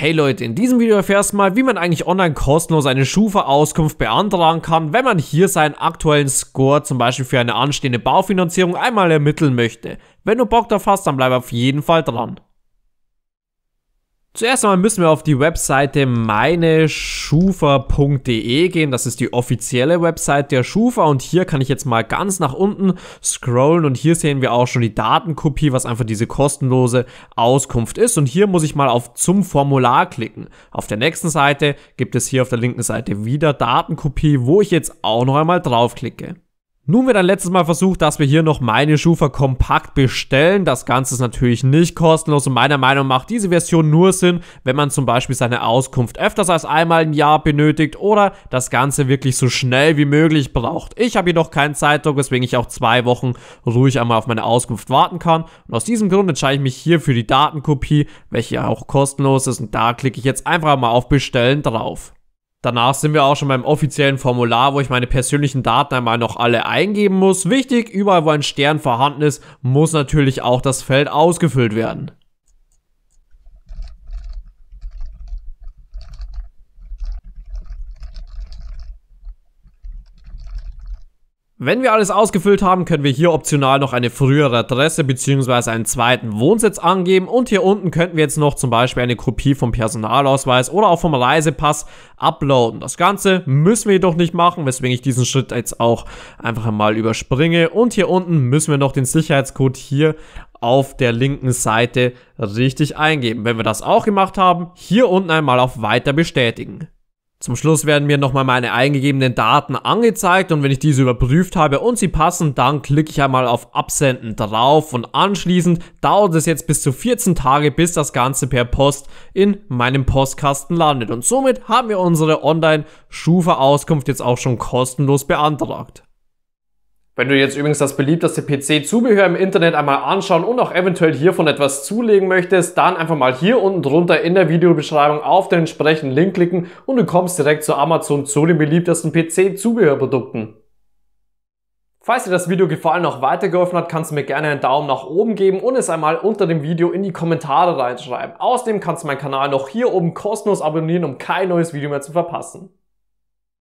Hey Leute, in diesem Video erfährst du mal, wie man eigentlich online kostenlos eine Schufa-Auskunft beantragen kann, wenn man hier seinen aktuellen Score zum Beispiel für eine anstehende Baufinanzierung einmal ermitteln möchte. Wenn du Bock drauf hast, dann bleib auf jeden Fall dran. Zuerst einmal müssen wir auf die Webseite meineschufa.de gehen. Das ist die offizielle Webseite der Schufa und hier kann ich jetzt mal ganz nach unten scrollen und hier sehen wir auch schon die Datenkopie, was einfach diese kostenlose Auskunft ist. Und hier muss ich mal auf zum Formular klicken. Auf der nächsten Seite gibt es hier auf der linken Seite wieder Datenkopie, wo ich jetzt auch noch einmal draufklicke. Nun wird ein letztes Mal versucht, dass wir hier noch meine Schufa kompakt bestellen. Das Ganze ist natürlich nicht kostenlos und meiner Meinung nach macht diese Version nur Sinn, wenn man zum Beispiel seine Auskunft öfters als einmal im Jahr benötigt oder das Ganze wirklich so schnell wie möglich braucht. Ich habe jedoch keinen Zeitdruck, weswegen ich auch zwei Wochen ruhig einmal auf meine Auskunft warten kann. Und aus diesem Grund entscheide ich mich hier für die Datenkopie, welche auch kostenlos ist und da klicke ich jetzt einfach mal auf Bestellen drauf. Danach sind wir auch schon beim offiziellen Formular, wo ich meine persönlichen Daten einmal noch alle eingeben muss. Wichtig, überall wo ein Stern vorhanden ist, muss natürlich auch das Feld ausgefüllt werden. Wenn wir alles ausgefüllt haben, können wir hier optional noch eine frühere Adresse bzw. einen zweiten Wohnsitz angeben und hier unten könnten wir jetzt noch zum Beispiel eine Kopie vom Personalausweis oder auch vom Reisepass uploaden. Das Ganze müssen wir jedoch nicht machen, weswegen ich diesen Schritt jetzt auch einfach einmal überspringe und hier unten müssen wir noch den Sicherheitscode hier auf der linken Seite richtig eingeben. Wenn wir das auch gemacht haben, hier unten einmal auf Weiter bestätigen. Zum Schluss werden mir nochmal meine eingegebenen Daten angezeigt und wenn ich diese überprüft habe und sie passen, dann klicke ich einmal auf Absenden drauf und anschließend dauert es jetzt bis zu 14 Tage, bis das Ganze per Post in meinem Postkasten landet und somit haben wir unsere Online-Schufa-Auskunft jetzt auch schon kostenlos beantragt. Wenn du jetzt übrigens das beliebteste PC-Zubehör im Internet einmal anschauen und auch eventuell hiervon etwas zulegen möchtest, dann einfach mal hier unten drunter in der Videobeschreibung auf den entsprechenden Link klicken und du kommst direkt zu Amazon zu den beliebtesten PC-Zubehörprodukten. Falls dir das Video gefallen und auch weitergeholfen hat, kannst du mir gerne einen Daumen nach oben geben und es einmal unter dem Video in die Kommentare reinschreiben. Außerdem kannst du meinen Kanal noch hier oben kostenlos abonnieren, um kein neues Video mehr zu verpassen.